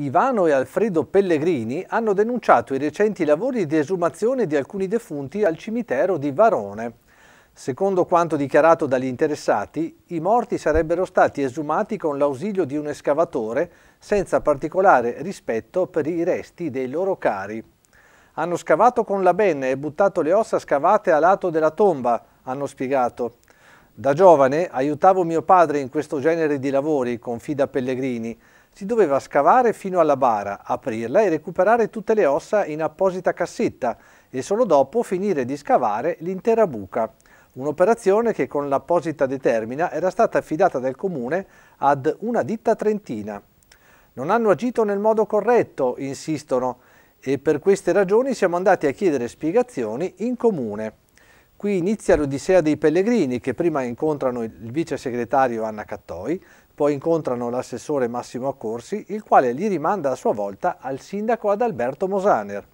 Ivano e Alfredo Pellegrini hanno denunciato i recenti lavori di esumazione di alcuni defunti al cimitero di Varone. Secondo quanto dichiarato dagli interessati, i morti sarebbero stati esumati con l'ausilio di un escavatore senza particolare rispetto per i resti dei loro cari. Hanno scavato con la benne e buttato le ossa scavate a lato della tomba, hanno spiegato. Da giovane aiutavo mio padre in questo genere di lavori, confida Pellegrini. Si doveva scavare fino alla bara, aprirla e recuperare tutte le ossa in apposita cassetta e solo dopo finire di scavare l'intera buca. Un'operazione che con l'apposita determina era stata affidata dal comune ad una ditta trentina. Non hanno agito nel modo corretto, insistono, e per queste ragioni siamo andati a chiedere spiegazioni in comune. Qui inizia l'Odissea dei Pellegrini che prima incontrano il vice segretario Anna Cattoi, poi incontrano l'assessore Massimo Accorsi, il quale li rimanda a sua volta al sindaco Adalberto Mosaner.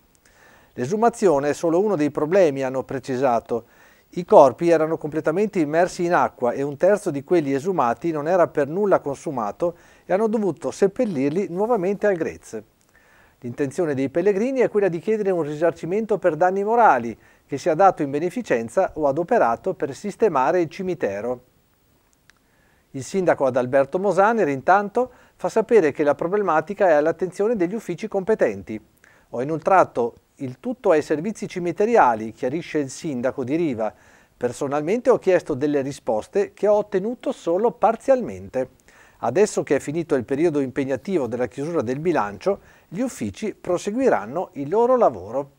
L'esumazione è solo uno dei problemi, hanno precisato. I corpi erano completamente immersi in acqua e un terzo di quelli esumati non era per nulla consumato e hanno dovuto seppellirli nuovamente a Grezze. L'intenzione dei pellegrini è quella di chiedere un risarcimento per danni morali che sia dato in beneficenza o adoperato per sistemare il cimitero. Il sindaco Adalberto Mosaner intanto fa sapere che la problematica è all'attenzione degli uffici competenti. Ho inoltrato il tutto ai servizi cimiteriali, chiarisce il sindaco di Riva. Personalmente ho chiesto delle risposte che ho ottenuto solo parzialmente. Adesso che è finito il periodo impegnativo della chiusura del bilancio, gli uffici proseguiranno il loro lavoro.